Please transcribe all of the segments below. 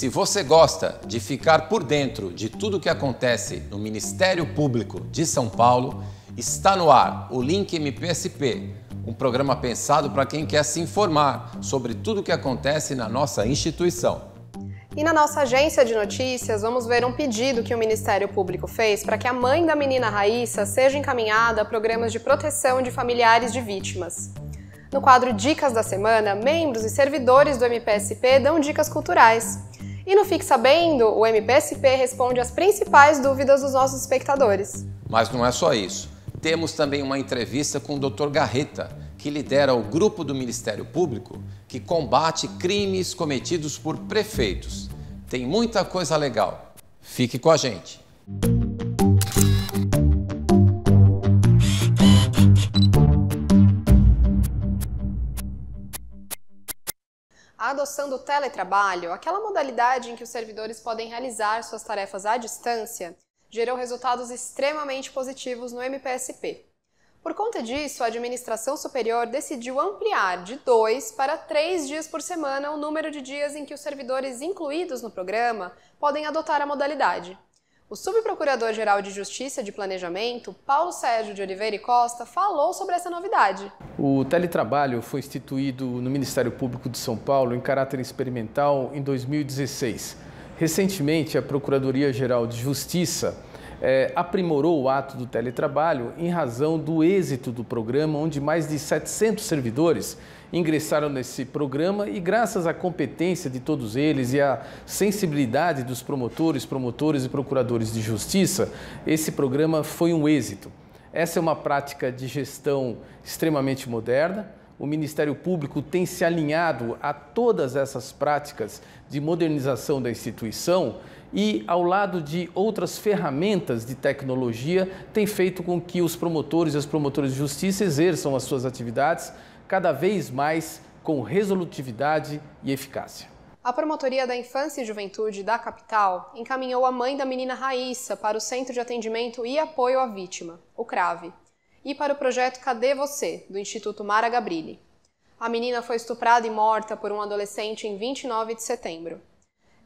Se você gosta de ficar por dentro de tudo o que acontece no Ministério Público de São Paulo, está no ar o Link MPSP, um programa pensado para quem quer se informar sobre tudo o que acontece na nossa instituição. E na nossa agência de notícias, vamos ver um pedido que o Ministério Público fez para que a mãe da menina Raíssa seja encaminhada a programas de proteção de familiares de vítimas. No quadro Dicas da Semana, membros e servidores do MPSP dão dicas culturais. E no Fique Sabendo, o MPSP responde às principais dúvidas dos nossos espectadores. Mas não é só isso. Temos também uma entrevista com o Dr. Garreta, que lidera o grupo do Ministério Público que combate crimes cometidos por prefeitos. Tem muita coisa legal. Fique com a gente. a adoção do teletrabalho, aquela modalidade em que os servidores podem realizar suas tarefas à distância, gerou resultados extremamente positivos no MPSP. Por conta disso, a administração superior decidiu ampliar de dois para três dias por semana o número de dias em que os servidores incluídos no programa podem adotar a modalidade. O subprocurador-geral de Justiça de Planejamento, Paulo Sérgio de Oliveira e Costa, falou sobre essa novidade. O teletrabalho foi instituído no Ministério Público de São Paulo em caráter experimental em 2016. Recentemente, a Procuradoria-Geral de Justiça é, aprimorou o ato do teletrabalho em razão do êxito do programa, onde mais de 700 servidores ingressaram nesse programa e, graças à competência de todos eles e à sensibilidade dos promotores, promotores e procuradores de justiça, esse programa foi um êxito. Essa é uma prática de gestão extremamente moderna. O Ministério Público tem se alinhado a todas essas práticas de modernização da instituição e, ao lado de outras ferramentas de tecnologia, tem feito com que os promotores e as promotoras de justiça exerçam as suas atividades cada vez mais com resolutividade e eficácia. A Promotoria da Infância e Juventude da capital encaminhou a mãe da menina Raíssa para o Centro de Atendimento e Apoio à Vítima, o CRAVE, e para o projeto Cadê Você, do Instituto Mara Gabrilli. A menina foi estuprada e morta por um adolescente em 29 de setembro.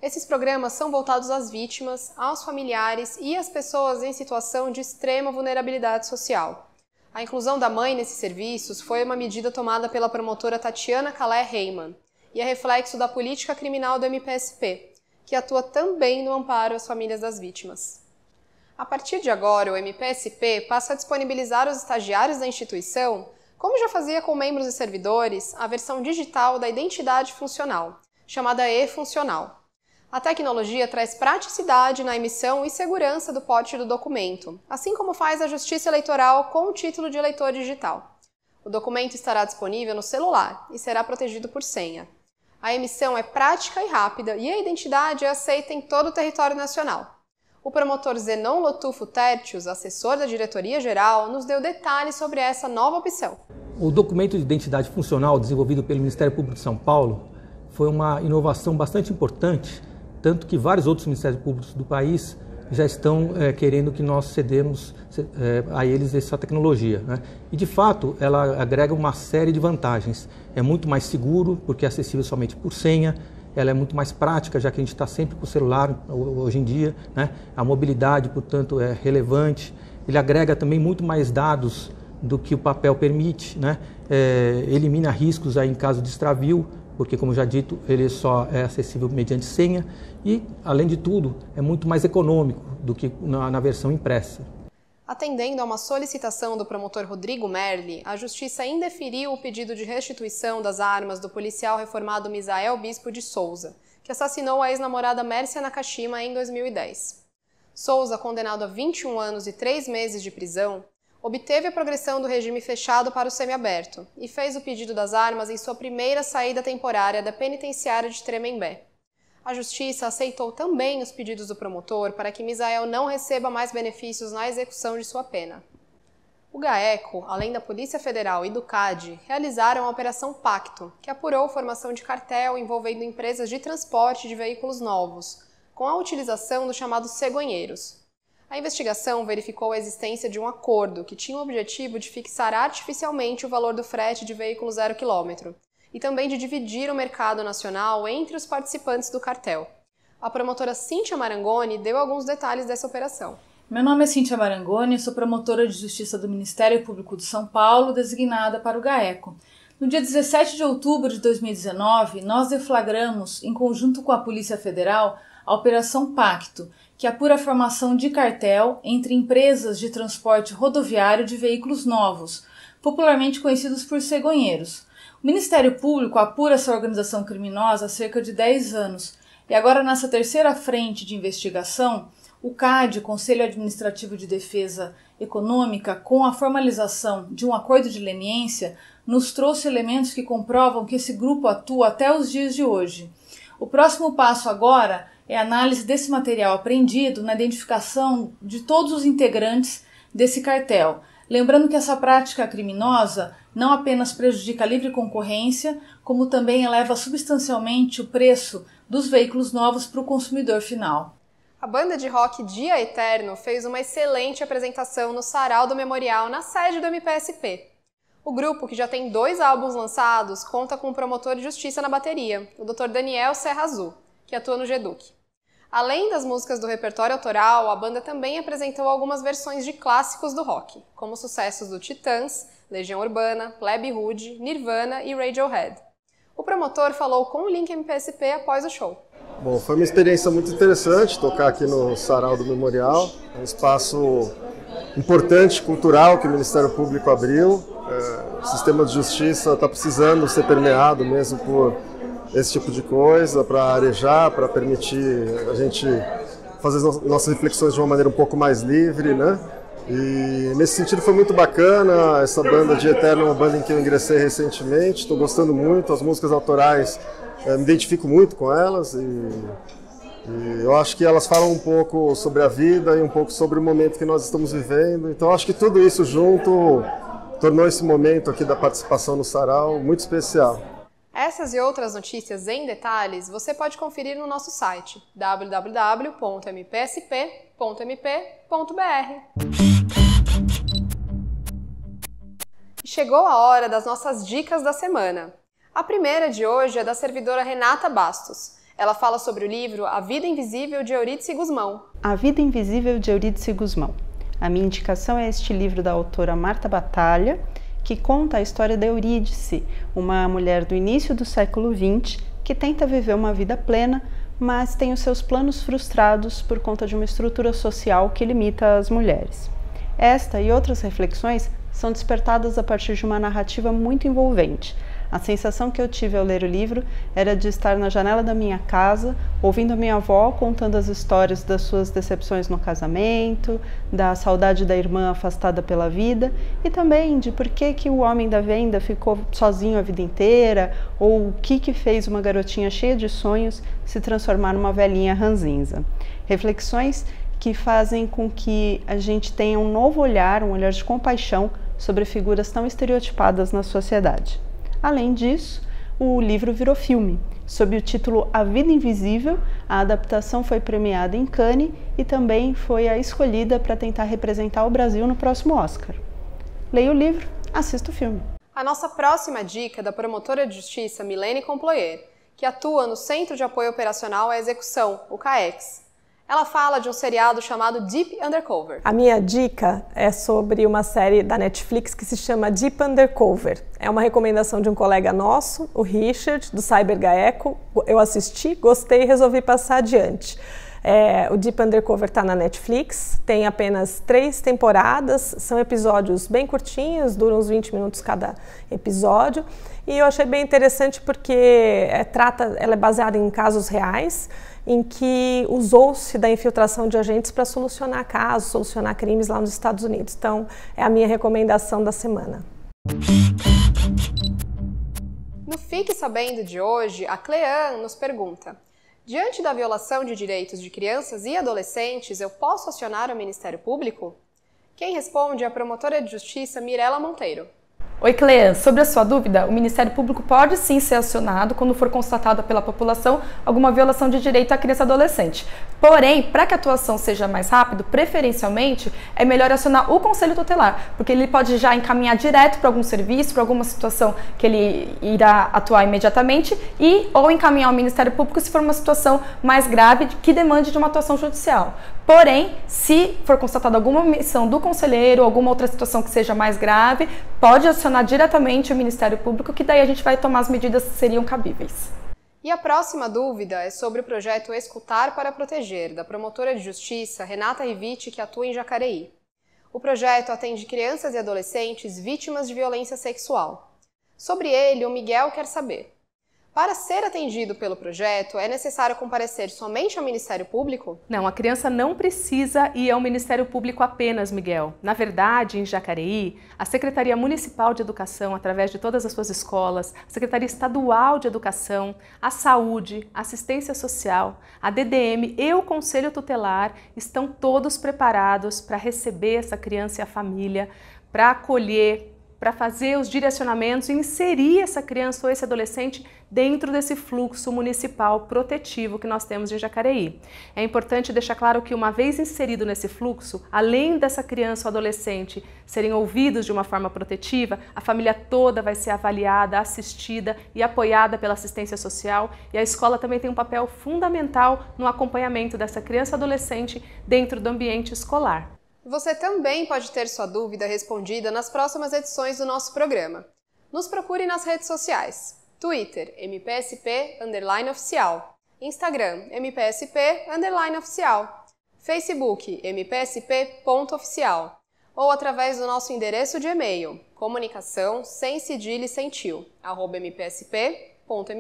Esses programas são voltados às vítimas, aos familiares e às pessoas em situação de extrema vulnerabilidade social. A inclusão da mãe nesses serviços foi uma medida tomada pela promotora Tatiana Calé Reiman e é reflexo da política criminal do MPSP, que atua também no amparo às famílias das vítimas. A partir de agora, o MPSP passa a disponibilizar aos estagiários da instituição, como já fazia com membros e servidores, a versão digital da identidade funcional, chamada e-funcional. A tecnologia traz praticidade na emissão e segurança do porte do documento, assim como faz a Justiça Eleitoral com o título de eleitor digital. O documento estará disponível no celular e será protegido por senha. A emissão é prática e rápida e a identidade é aceita em todo o território nacional. O promotor Zenon Lotufo Tertius, assessor da diretoria-geral, nos deu detalhes sobre essa nova opção. O documento de identidade funcional desenvolvido pelo Ministério Público de São Paulo foi uma inovação bastante importante tanto que vários outros ministérios públicos do país já estão é, querendo que nós cedemos é, a eles essa tecnologia. Né? E de fato, ela agrega uma série de vantagens. É muito mais seguro, porque é acessível somente por senha, ela é muito mais prática, já que a gente está sempre com o celular hoje em dia. Né? A mobilidade, portanto, é relevante. Ele agrega também muito mais dados do que o papel permite, né? é, elimina riscos aí em caso de extravio, porque, como já dito, ele só é acessível mediante senha e, além de tudo, é muito mais econômico do que na, na versão impressa. Atendendo a uma solicitação do promotor Rodrigo Merli, a Justiça indeferiu o pedido de restituição das armas do policial reformado Misael Bispo de Souza, que assassinou a ex-namorada Mércia Nakashima em 2010. Souza, condenado a 21 anos e 3 meses de prisão, obteve a progressão do regime fechado para o semiaberto e fez o pedido das armas em sua primeira saída temporária da penitenciária de Tremembé. A justiça aceitou também os pedidos do promotor para que Misael não receba mais benefícios na execução de sua pena. O GAECO, além da Polícia Federal e do CAD, realizaram a Operação Pacto, que apurou formação de cartel envolvendo empresas de transporte de veículos novos, com a utilização dos chamados cegonheiros, a investigação verificou a existência de um acordo que tinha o objetivo de fixar artificialmente o valor do frete de veículo zero quilômetro e também de dividir o mercado nacional entre os participantes do cartel. A promotora Cíntia Marangoni deu alguns detalhes dessa operação. Meu nome é Cíntia Marangoni, sou promotora de justiça do Ministério Público de São Paulo, designada para o GAECO. No dia 17 de outubro de 2019, nós deflagramos, em conjunto com a Polícia Federal, a Operação Pacto, que apura a formação de cartel entre empresas de transporte rodoviário de veículos novos, popularmente conhecidos por cegonheiros. O Ministério Público apura essa organização criminosa há cerca de 10 anos e agora, nessa terceira frente de investigação, o CAD, Conselho Administrativo de Defesa Econômica, com a formalização de um acordo de leniência, nos trouxe elementos que comprovam que esse grupo atua até os dias de hoje. O próximo passo agora é a análise desse material aprendido na identificação de todos os integrantes desse cartel. Lembrando que essa prática criminosa não apenas prejudica a livre concorrência, como também eleva substancialmente o preço dos veículos novos para o consumidor final. A banda de rock Dia Eterno fez uma excelente apresentação no Sarau do Memorial, na sede do MPSP. O grupo, que já tem dois álbuns lançados, conta com o promotor de justiça na bateria, o Dr. Daniel Serra Azul que atua no Geduc. Além das músicas do repertório autoral, a banda também apresentou algumas versões de clássicos do rock, como sucessos do Titãs, Legião Urbana, Plebe Hood, Nirvana e Radiohead. O promotor falou com o Link MPSP após o show. Bom, foi uma experiência muito interessante tocar aqui no Sarau do Memorial, é um espaço importante cultural que o Ministério Público abriu. É, o sistema de justiça está precisando ser permeado mesmo por esse tipo de coisa, para arejar, para permitir a gente fazer as nossas reflexões de uma maneira um pouco mais livre, né? E nesse sentido foi muito bacana, essa banda de Eterno uma banda em que eu ingressei recentemente, estou gostando muito, as músicas autorais, eh, me identifico muito com elas e, e, eu acho que elas falam um pouco sobre a vida e um pouco sobre o momento que nós estamos vivendo, então acho que tudo isso junto tornou esse momento aqui da participação no Sarau muito especial. Essas e outras notícias em detalhes você pode conferir no nosso site www.mpsp.mp.br. Chegou a hora das nossas dicas da semana. A primeira de hoje é da servidora Renata Bastos. Ela fala sobre o livro A Vida Invisível de Eurídice Guzmão. A Vida Invisível de Eurídice Guzmão. A minha indicação é este livro da autora Marta Batalha que conta a história da Eurídice, uma mulher do início do século XX que tenta viver uma vida plena, mas tem os seus planos frustrados por conta de uma estrutura social que limita as mulheres. Esta e outras reflexões são despertadas a partir de uma narrativa muito envolvente, a sensação que eu tive ao ler o livro era de estar na janela da minha casa, ouvindo a minha avó contando as histórias das suas decepções no casamento, da saudade da irmã afastada pela vida e também de por que, que o homem da venda ficou sozinho a vida inteira ou o que, que fez uma garotinha cheia de sonhos se transformar numa velhinha ranzinza. Reflexões que fazem com que a gente tenha um novo olhar, um olhar de compaixão sobre figuras tão estereotipadas na sociedade. Além disso, o livro virou filme. Sob o título A Vida Invisível, a adaptação foi premiada em Cannes e também foi a escolhida para tentar representar o Brasil no próximo Oscar. Leia o livro, assista o filme. A nossa próxima dica é da promotora de justiça Milene Comployer, que atua no Centro de Apoio Operacional à Execução, o CAEX, ela fala de um seriado chamado Deep Undercover. A minha dica é sobre uma série da Netflix que se chama Deep Undercover. É uma recomendação de um colega nosso, o Richard, do Cyber Gaeco. Eu assisti, gostei e resolvi passar adiante. É, o Deep Undercover está na Netflix, tem apenas três temporadas, são episódios bem curtinhos, duram uns 20 minutos cada episódio. E eu achei bem interessante porque é, trata, ela é baseada em casos reais em que usou-se da infiltração de agentes para solucionar casos, solucionar crimes lá nos Estados Unidos. Então, é a minha recomendação da semana. No Fique Sabendo de hoje, a Clean nos pergunta: Diante da violação de direitos de crianças e adolescentes, eu posso acionar o Ministério Público? Quem responde é a promotora de justiça Mirela Monteiro. Oi, Clean. Sobre a sua dúvida, o Ministério Público pode sim ser acionado quando for constatada pela população alguma violação de direito à criança e adolescente. Porém, para que a atuação seja mais rápida, preferencialmente, é melhor acionar o Conselho Tutelar, porque ele pode já encaminhar direto para algum serviço, para alguma situação que ele irá atuar imediatamente, e ou encaminhar ao Ministério Público se for uma situação mais grave que demande de uma atuação judicial. Porém, se for constatada alguma omissão do conselheiro, alguma outra situação que seja mais grave, pode acionar diretamente o Ministério Público, que daí a gente vai tomar as medidas que seriam cabíveis. E a próxima dúvida é sobre o projeto Escutar para Proteger, da promotora de justiça Renata Rivite, que atua em Jacareí. O projeto atende crianças e adolescentes vítimas de violência sexual. Sobre ele, o Miguel quer saber: para ser atendido pelo projeto, é necessário comparecer somente ao Ministério Público? Não, a criança não precisa ir ao Ministério Público apenas, Miguel. Na verdade, em Jacareí, a Secretaria Municipal de Educação, através de todas as suas escolas, a Secretaria Estadual de Educação, a Saúde, a Assistência Social, a DDM e o Conselho Tutelar estão todos preparados para receber essa criança e a família, para acolher, para fazer os direcionamentos e inserir essa criança ou esse adolescente dentro desse fluxo municipal protetivo que nós temos em Jacareí. É importante deixar claro que, uma vez inserido nesse fluxo, além dessa criança ou adolescente serem ouvidos de uma forma protetiva, a família toda vai ser avaliada, assistida e apoiada pela assistência social e a escola também tem um papel fundamental no acompanhamento dessa criança ou adolescente dentro do ambiente escolar. Você também pode ter sua dúvida respondida nas próximas edições do nosso programa. Nos procure nas redes sociais: Twitter MPSP oficial, Instagram MPSP oficial, Facebook MPSP.oficial ou através do nosso endereço de e-mail comunicação sem cedilha e sem tio, arroba mpsp.mp.br.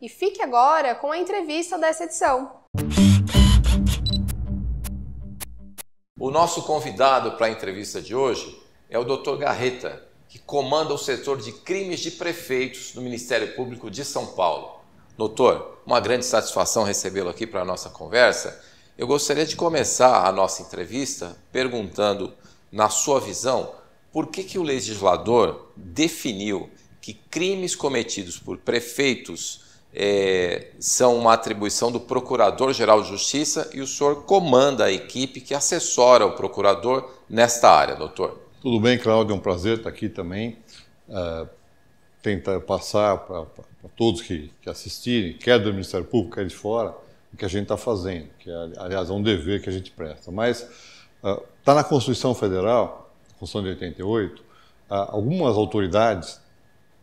E fique agora com a entrevista dessa edição. O nosso convidado para a entrevista de hoje é o Dr. Garreta, que comanda o setor de crimes de prefeitos do Ministério Público de São Paulo. Doutor, uma grande satisfação recebê-lo aqui para a nossa conversa. Eu gostaria de começar a nossa entrevista perguntando, na sua visão, por que, que o legislador definiu que crimes cometidos por prefeitos é, são uma atribuição do Procurador-Geral de Justiça e o senhor comanda a equipe que assessora o procurador nesta área, doutor. Tudo bem, Cláudio, é um prazer estar aqui também. Uh, tentar passar para todos que, que assistirem, quer do Ministério Público, quer de fora, o que a gente está fazendo, que é, aliás é um dever que a gente presta. Mas está é, uh, na Constituição Federal, Constituição de 88, uh, algumas autoridades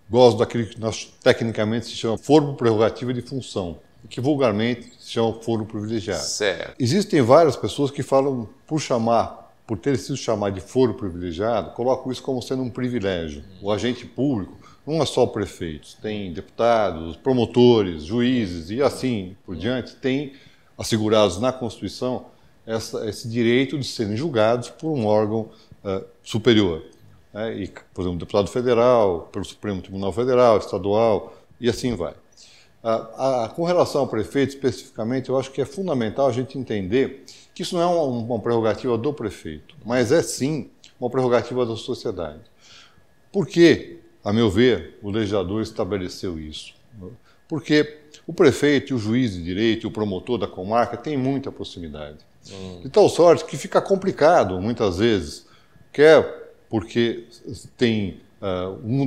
gosto daquilo que nós tecnicamente se chama foro prerrogativa de função, que vulgarmente se chama foro privilegiado. Certo. Existem várias pessoas que falam, por chamar, por ter sido chamado de foro privilegiado, colocam isso como sendo um privilégio. O agente público não é só prefeitos, tem deputados, promotores, juízes e assim por diante, tem assegurados na Constituição essa, esse direito de serem julgados por um órgão uh, superior né, e, por exemplo, deputado federal, pelo Supremo Tribunal Federal, estadual, e assim vai. Ah, com relação ao prefeito, especificamente, eu acho que é fundamental a gente entender que isso não é uma, uma prerrogativa do prefeito, mas é sim uma prerrogativa da sociedade. Por que, a meu ver, o legislador estabeleceu isso? Porque o prefeito, o juiz de direito, o promotor da comarca têm muita proximidade. Hum. De tal sorte que fica complicado, muitas vezes, quer porque tem uh, um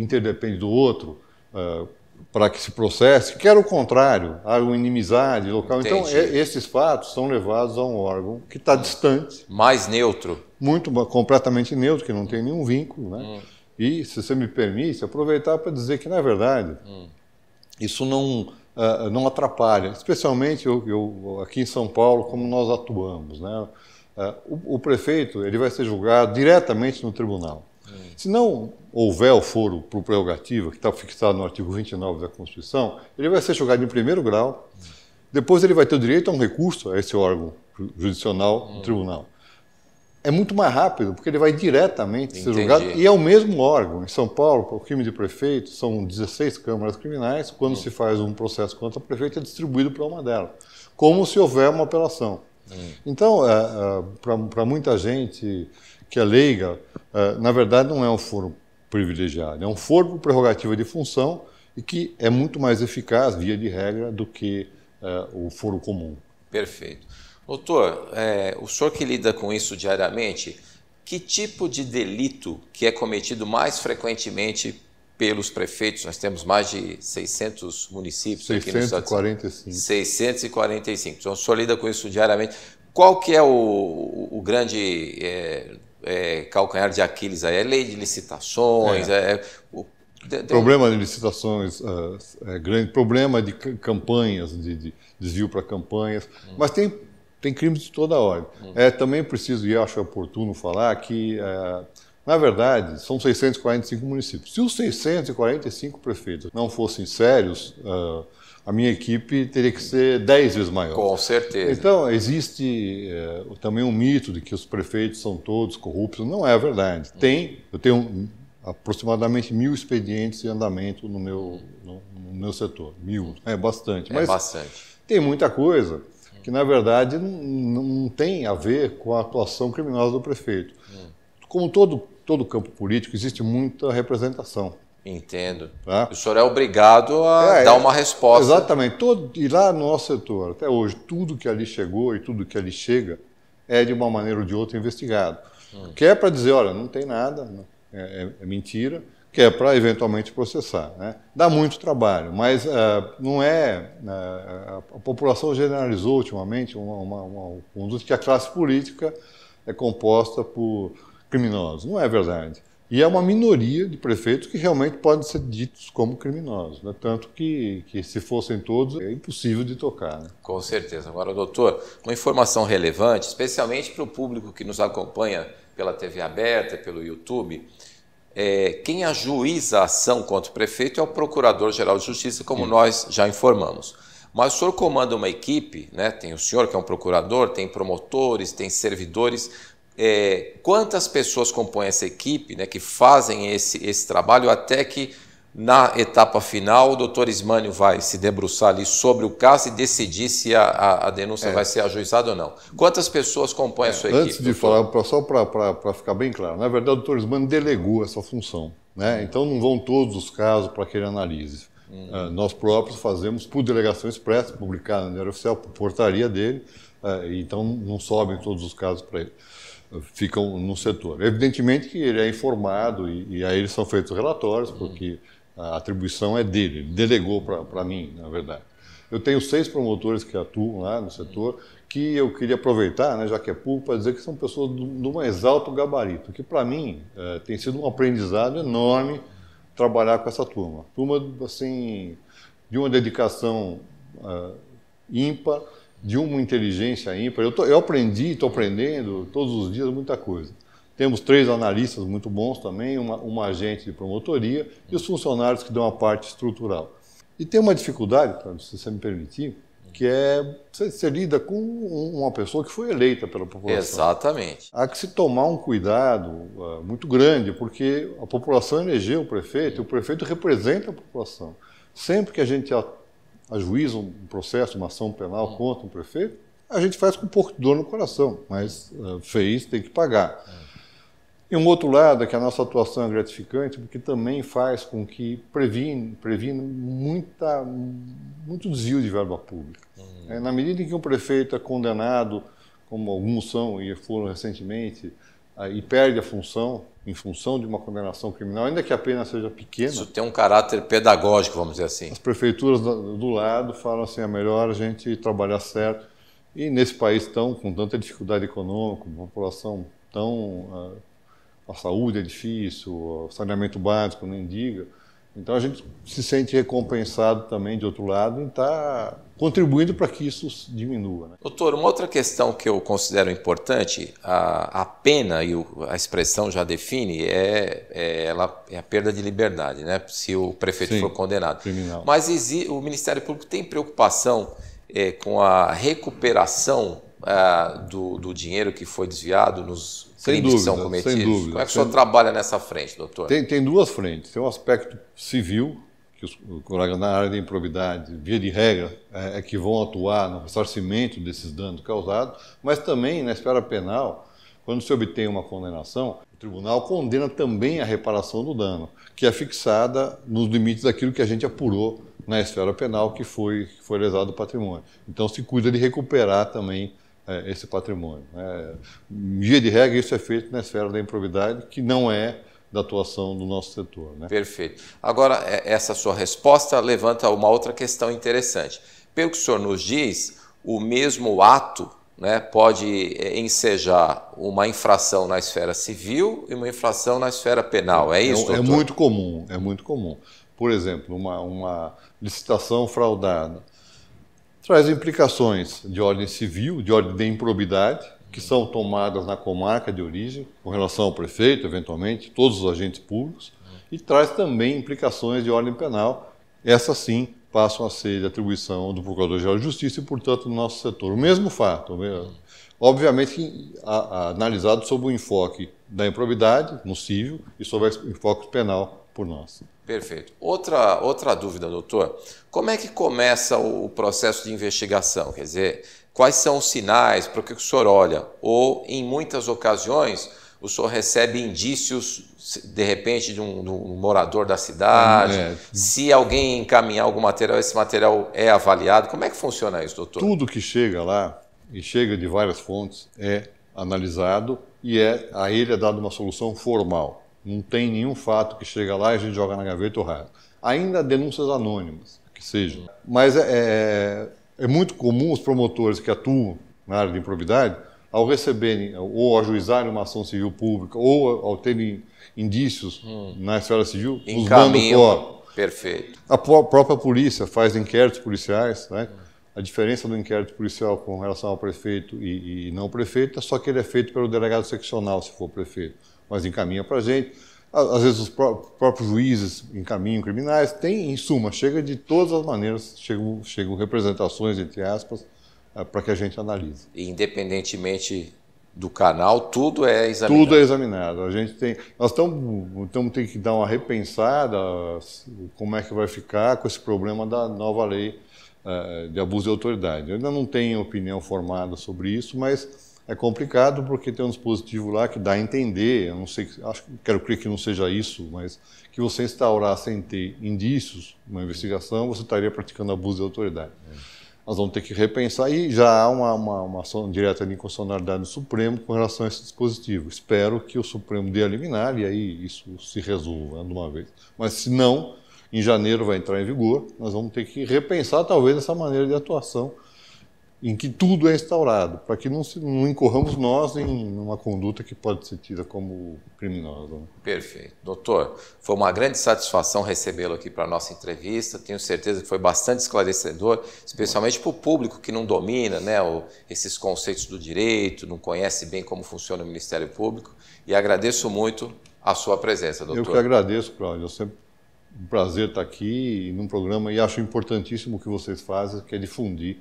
interdepende do outro uh, para que se processe, quer o contrário, há uma inimizade local. Então, Entendi. Então, esses fatos são levados a um órgão que está distante. Mais neutro. Muito, completamente neutro, que não tem nenhum vínculo. Né? Hum. E, se você me permite, aproveitar para dizer que, na verdade, hum. isso não, uh, não atrapalha, especialmente eu, eu, aqui em São Paulo, como nós atuamos. Né? É, o, prefeito ele vai ser julgado diretamente no tribunal. É. Se não houver o foro por prerrogativa, que está fixado no artigo 29 da Constituição, ele vai ser julgado em primeiro grau, é. depois ele vai ter o direito a um recurso a esse órgão judicional hum. do tribunal. É muito mais rápido, porque ele vai diretamente Entendi. ser julgado e é o mesmo órgão. Em São Paulo, o crime de prefeito, são 16 câmaras criminais. Quando hum. se faz um processo contra o prefeito, é distribuído para uma delas, como se houver uma apelação. Hum. Então, é, é, para muita gente que é leiga, é, na verdade não é um foro privilegiado, é um foro por prerrogativa de função e que é muito mais eficaz, via de regra, do que é, o foro comum. Perfeito. Doutor, é, o senhor que lida com isso diariamente, que tipo de delito que é cometido mais frequentemente pelos prefeitos, nós temos mais de 600 municípios 645. aqui no estado. 645. Então, o lida com isso diariamente. Qual que é o, o grande é, é, calcanhar de Aquiles aí? É lei de licitações? É. é o, de, de... Problema de licitações ah, é grande, problema de campanhas, de, de desvio para campanhas, hum. mas tem, tem crimes de toda ordem. Hum. É também preciso, e acho oportuno falar, que é, na verdade, são 645 municípios. Se os 645 prefeitos não fossem sérios, ah, a minha equipe teria que ser 10 vezes maior. Com certeza. Então, existe eh, também um mito de que os prefeitos são todos corruptos. Não é verdade. Tem, eu tenho aproximadamente mil expedientes em andamento no meu, no, no meu setor. Mil, é bastante. É mas é bastante. Tem muita coisa que, na verdade, não, não tem a ver com a atuação criminosa do prefeito. Hum. Como todo todo o campo político existe muita representação. Entendo. Tá? O senhor é obrigado a é, dar é, uma resposta. Exatamente. Todo, e lá no nosso setor, até hoje, tudo que ali chegou e tudo que ali chega é, de uma maneira ou de outra, investigado. Hum. Quer é para dizer, olha, não tem nada, né? é, é, é mentira, quer para eventualmente processar. Né? Dá muito trabalho, mas uh, não é. Uh, a população generalizou ultimamente uma, uma, uma, um dos que a classe política é composta por criminosos. Não é verdade. E é uma minoria de prefeitos que realmente podem ser ditos como criminosos. Né? Tanto que, que, se fossem todos, é impossível de tocar. Né? Com certeza. Agora, doutor, uma informação relevante, especialmente para o público que nos acompanha pela TV aberta, pelo YouTube. É, quem ajuiza a ação contra o prefeito é o Procurador-Geral de Justiça, como Sim. nós já informamos. Mas o senhor comanda uma equipe, né? tem o senhor que é um procurador, tem promotores, tem servidores é, quantas pessoas compõem essa equipe, né, que fazem esse, esse trabalho, até que na etapa final o doutor Ismânio vai se debruçar ali sobre o caso e decidir se a, a, a denúncia é. vai ser ajuizada ou não. Quantas pessoas compõem é, a sua antes equipe? Antes de doutor? falar, só para ficar bem claro, na verdade o doutor Ismânio delegou essa função. Né? Hum. Então não vão todos os casos para que ele analise. Uh, nós próprios fazemos por delegação expressa, publicada na área oficial, por portaria dele, uh, então não sobem todos os casos para ele ficam no setor. Evidentemente que ele é informado e, e aí eles são feitos relatórios, uhum. porque a atribuição é dele, ele delegou para mim, na verdade. Eu tenho seis promotores que atuam lá no setor, que eu queria aproveitar, né, já que é público, para dizer que são pessoas de um mais alto gabarito, que para mim é, tem sido um aprendizado enorme trabalhar com essa turma. Turma, assim, de uma dedicação é, ímpar, de uma inteligência ímpar. Eu, tô, eu aprendi, estou aprendendo todos os dias muita coisa. Temos três analistas muito bons também, uma, uma agente de promotoria e os funcionários que dão a parte estrutural. E tem uma dificuldade, se você me permitir, que é ser lida com uma pessoa que foi eleita pela população. Exatamente. Há que se tomar um cuidado ah, muito grande, porque a população elegeu o prefeito e o prefeito representa a população. Sempre que a gente ajuiza um processo, uma ação penal contra um prefeito, a gente faz com um pouco de dor no coração, mas uh, fez, tem que pagar. É. E um outro lado é que a nossa atuação é gratificante, porque também faz com que previne, previne muita, muito desvio de verba pública. Uhum. É, na medida em que um prefeito é condenado, como alguns são e foram recentemente, ah, e perde a função em função de uma condenação criminal, ainda que a pena seja pequena. Isso tem um caráter pedagógico, vamos dizer assim. As prefeituras do lado falam assim: é melhor a gente trabalhar certo. E nesse país tão com tanta dificuldade econômica, uma população tão. Ah, a saúde é difícil, o saneamento básico, nem diga então a gente se sente recompensado também, de outro lado, em estar tá contribuindo para que isso diminua. Né? Doutor, uma outra questão que eu considero importante, a, a pena, e o, a expressão já define, é, é, ela, é a perda de liberdade, né? se o prefeito Sim, for condenado. Criminal. Mas exi, o Ministério Público tem preocupação é, com a recuperação é, do, do dinheiro que foi desviado nos sem crimes dúvida, que são cometidos? Sem dúvida, Como é que o senhor trabalha nessa frente, doutor? Tem, tem duas frentes. Tem o um aspecto civil, que os colegas na área de improvidade, via de regra, é, é que vão atuar no ressarcimento desses danos causados, mas também na esfera penal, quando se obtém uma condenação, o tribunal condena também a reparação do dano, que é fixada nos limites daquilo que a gente apurou na esfera penal que foi, que foi lesado o patrimônio. Então se cuida de recuperar também é, esse patrimônio. Né? de regra, isso é feito na esfera da improvidade, que não é da atuação do nosso setor. Né? Perfeito. Agora, é, essa sua resposta levanta uma outra questão interessante. Pelo que o senhor nos diz, o mesmo ato né, pode é, ensejar uma infração na esfera civil e uma infração na esfera penal, é isso? É doutor? é muito comum, é muito comum. Por exemplo, uma, uma licitação fraudada traz implicações de ordem civil, de ordem de improbidade, que são tomadas na comarca de origem, com relação ao prefeito, eventualmente, todos os agentes públicos, e traz também implicações de ordem penal, essas sim passam a ser de atribuição do Procurador-Geral de Justiça e, portanto, do no nosso setor. O mesmo fato, né? obviamente analisado sob o enfoque da improbidade no civil e sob o enfoque penal por nós. Perfeito. Outra, outra dúvida, doutor. Como é que começa o processo de investigação? Quer dizer, quais são os sinais para o que o senhor olha? Ou, em muitas ocasiões, o senhor recebe indícios, de repente, de um, de um morador da cidade? É. Se alguém encaminhar algum material, esse material é avaliado? Como é que funciona isso, doutor? Tudo que chega lá, e chega de várias fontes, é analisado e é, a ele é dada uma solução formal. Não tem nenhum fato que chega lá e a gente joga na gaveta ou raio. Ainda denúncias anônimas, que sejam. Mas é, é, é muito comum os promotores que atuam na área de improbidade, ao receberem ou ajuizarem uma ação civil pública ou ao terem indícios hum. na esfera civil, Encaminho. os mandam fora. Perfeito. A própria polícia faz inquéritos policiais, né? Hum a diferença do inquérito policial com relação ao prefeito e, e não prefeito é só que ele é feito pelo delegado seccional, se for prefeito, mas encaminha para a gente. Às vezes os pró próprios juízes encaminham criminais, tem, em suma, chega de todas as maneiras, chegam, chegam representações, entre aspas, é, para que a gente analise. Independentemente do canal, tudo é examinado. Tudo é examinado. A gente tem, nós estamos, estamos tem que dar uma repensada como é que vai ficar com esse problema da nova lei é, de abuso de autoridade. Eu ainda não tenho opinião formada sobre isso, mas é complicado porque tem um dispositivo lá que dá a entender, eu não sei, acho, quero crer que não seja isso, mas que você instaurar sem ter indícios, uma investigação, você estaria praticando abuso de autoridade. É. Nós vamos ter que repensar e já há uma, uma, uma ação direta de inconstitucionalidade no Supremo com relação a esse dispositivo. Espero que o Supremo dê a liminar e aí isso se resolva de uma vez. Mas se não, em janeiro vai entrar em vigor, nós vamos ter que repensar talvez essa maneira de atuação em que tudo é instaurado, para que não, se, não incorramos nós em uma conduta que pode ser tida como criminosa. Né? Perfeito. Doutor, foi uma grande satisfação recebê-lo aqui para a nossa entrevista. Tenho certeza que foi bastante esclarecedor, especialmente para o público que não domina né, o, esses conceitos do direito, não conhece bem como funciona o Ministério Público. E agradeço muito a sua presença, doutor. Eu que agradeço, Cláudio. Eu sempre um prazer estar aqui num programa e acho importantíssimo o que vocês fazem, que é difundir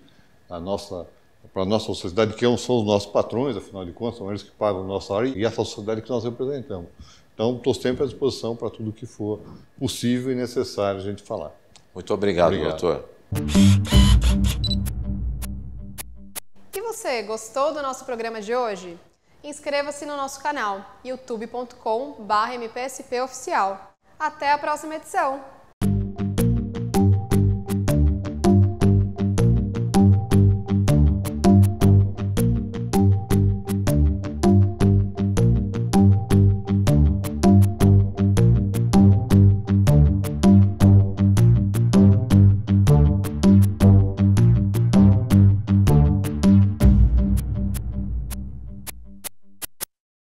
a nossa para a nossa sociedade, que é são os nossos patrões, afinal de contas, são eles que pagam o nosso salário e essa sociedade que nós representamos. Então, estou sempre à disposição para tudo que for possível e necessário a gente falar. Muito obrigado, obrigado. doutor. E você, gostou do nosso programa de hoje? Inscreva-se no nosso canal youtube.com/mpspoficial. Até a próxima edição!